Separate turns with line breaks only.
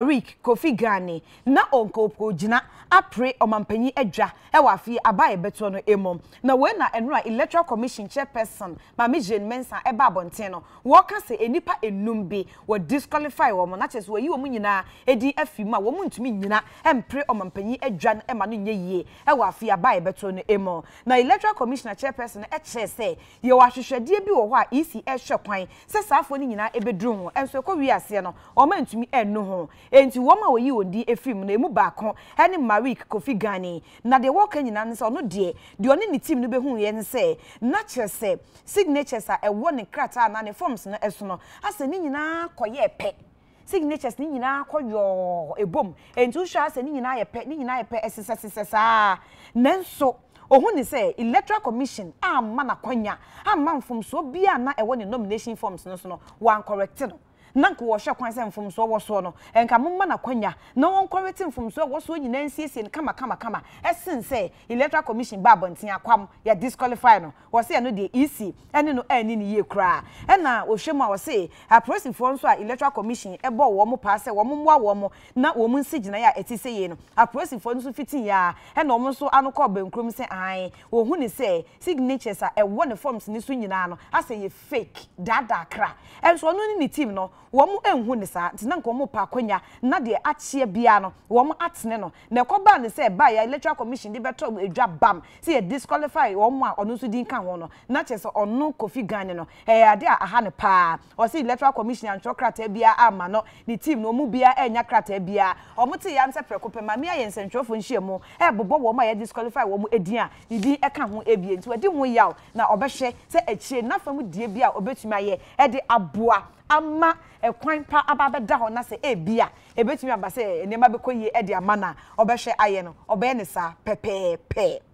Rick Kofi Gani na onkopo gyina apre ɔmampanyin adwa ɛwɔ afi abaayɛ bɛtoɔ no emom. na wɔn na nnura electoral commission chairperson maame jane mensa ɛba abɔnten no wɔka sɛ enipa enum bi wɔ disqualify wɔn na kyerɛ sɛ wɔyi wɔn nyinaa edi afi mu a wɔn ntumi nyina ɛmpre ɔmampanyin adwa no ɛma no nyɛ yie ewa afi abaayɛ bɛtoɔ no emu na electoral commissioner chairperson ɛkyerɛ e sɛ yɛwɔ ahwehwɛdeɛ bi wɔ hɔ a ec ɛhwɛ e kwan sɛ saafoɔ no nyinaa ebeduru ho ɛnso ekɔ wi aseɛ no wɔn ntumi ho enti wɔn a wɔyi wɔn di efiri mu no emu baako ɛne marik kofi gani na deɛ wɔɔka nyinaa no sɛ ɔno deɛ deɛ ɔne ne team no bɛhu yɛ no sɛ na kyerɛ sɛ signatures a ɛwɔ ne krataa na ne forms no ɛso no asɛ ne nyinaa kɔyɛ pɛ signatures ne nyinaa kɔyɔɔ ebom enti wohwɛ asɛ ne nyinaa yɛ pɛ ne nyinaa yɛ pɛ ɛsesɛsesɛ saa nanso ohun ni sɛ electoral commission ama n'akɔnya ama nfomsoɔ bia na ɛwɔ ne nomination forms no so no wɔn akɔrɛte no na nka wɔhwɛ kwan sɛ mfomsoɔ wɔ soɔ no nka momma n'akwanya na wɔnkɔrete mfomsoɔ wɔ soɔ nyinaa nsiesie no kamakamakama ɛsen sɛ electoral commission ba abɔnten akwam yɛ disqualify no wɔsɛ ɛno deɛ ec ɛne no ɛni ne yie koraa ɛna wɔhwɛ mu a wɔse apolisifoɔ nso a electoral commission ɛbɔ wɔn mo paa sɛ wɔn mmoa wɔn mo na wɔn nsi gyinaeɛ a ɛte sɛ yie no apolisifoɔ nso fiti yia ɛna wɔn nso ano kɔɔ benkurom sɛ ae wɔhu ne sɛ signatures a ɛwɔ ne forms ne so nyinaa no asɛ yɛ fake daadaa kra ɛnso ɔno ne ne team no wɔn nhu ne saa nti na nka wɔn pa akonya na deɛ akyeɛ bia no wɔn atene no na ne sɛ yɛ electoral commission de bɛtɔ edwa bam si yɛ disqualify wɔn a ɔno nso di nka ho no na kyerɛ sɛ ɔno kofi gane no ɛyɛ ade a aha ne paa ɔsi electoral commission antwerɛ krataa bia ama no ne team na bia ɛnya krataa bia wɔn te yɛ ansɛ prɛko pɛ maame ayɛ nsɛntwerɛfo nhyia mu ɛbobɔ wɔn a yɛ disqualify wɔn a na sɛ mu die a ama ɛkwan pa aba abɛda hɔ na sɛ ebi eh, a ebetumi aba sɛ eh, nneɛma bɛkɔ yie ɛde ama na ɔbɛhwɛ ayɛ no ɔbɛyɛ ne saa pɛpɛɛpɛɛ.